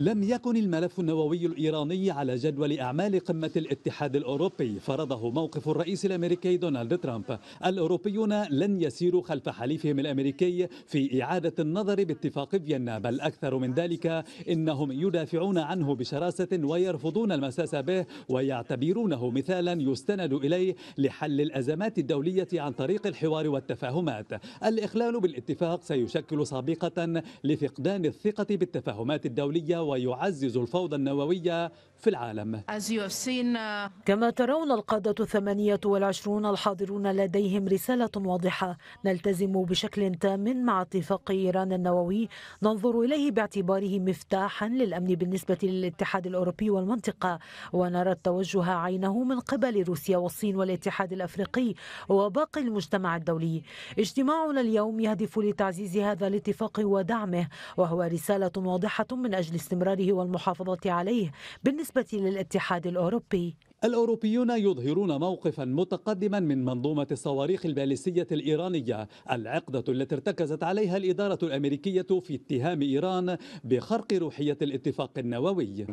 لم يكن الملف النووي الإيراني على جدول أعمال قمة الاتحاد الأوروبي فرضه موقف الرئيس الأمريكي دونالد ترامب الأوروبيون لن يسيروا خلف حليفهم الأمريكي في إعادة النظر باتفاق فيينا بل أكثر من ذلك إنهم يدافعون عنه بشراسة ويرفضون المساس به ويعتبرونه مثالا يستند إليه لحل الأزمات الدولية عن طريق الحوار والتفاهمات الإخلال بالاتفاق سيشكل سابقة لفقدان الثقة بالتفاهمات الدولية ويعزز الفوضى النووية في العالم uh, كما ترون القادة الثمانية والعشرون الحاضرون لديهم رسالة واضحة نلتزم بشكل تام مع اتفاق إيران النووي ننظر إليه باعتباره مفتاحا للأمن بالنسبة للاتحاد الأوروبي والمنطقة ونرى التوجه عينه من قبل روسيا والصين والاتحاد الأفريقي وباقي المجتمع الدولي اجتماعنا اليوم يهدف لتعزيز هذا الاتفاق ودعمه وهو رسالة واضحة من أجل استمرار استمراره والمحافظة عليه بالنسبة للاتحاد الأوروبي الأوروبيون يظهرون موقفا متقدما من منظومة الصواريخ البالستية الإيرانية العقدة التي ارتكزت عليها الإدارة الأمريكية في اتهام إيران بخرق روحية الاتفاق النووي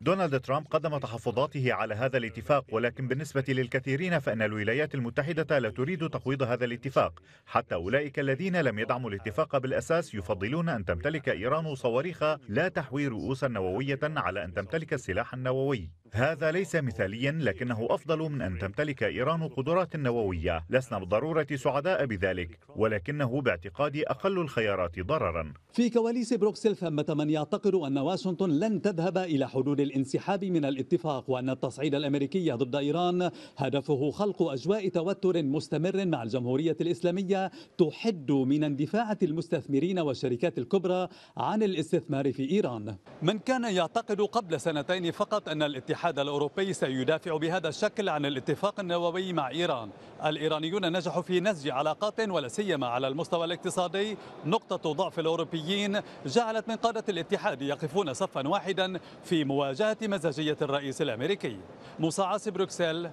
دونالد ترامب قدم تحفظاته على هذا الاتفاق ولكن بالنسبة للكثيرين فإن الولايات المتحدة لا تريد تقويض هذا الاتفاق حتى أولئك الذين لم يدعموا الاتفاق بالأساس يفضلون أن تمتلك إيران صواريخ لا تحوي رؤوسا نووية على أن تمتلك السلاح النووي هذا ليس مثاليا لكنه أفضل من أن تمتلك إيران قدرات نووية لسنا بالضرورة سعداء بذلك ولكنه باعتقادي أقل الخيارات ضررا في كواليس بروكسل ثمة من يعتقد أن واشنطن لن تذهب إلى حدود الانسحاب من الاتفاق وأن التصعيد الأمريكي ضد إيران هدفه خلق أجواء توتر مستمر مع الجمهورية الإسلامية تحد من اندفاعة المستثمرين والشركات الكبرى عن الاستثمار في إيران من كان يعتقد قبل سنتين فقط أن الاتفاق الاتحاد الأوروبي سيدافع بهذا الشكل عن الاتفاق النووي مع إيران الإيرانيون نجحوا في نسج علاقات ولا سيما على المستوى الاقتصادي نقطة ضعف الأوروبيين جعلت من قادة الاتحاد يقفون صفا واحدا في مواجهة مزاجية الرئيس الأمريكي مصعص بروكسل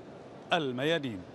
الميادين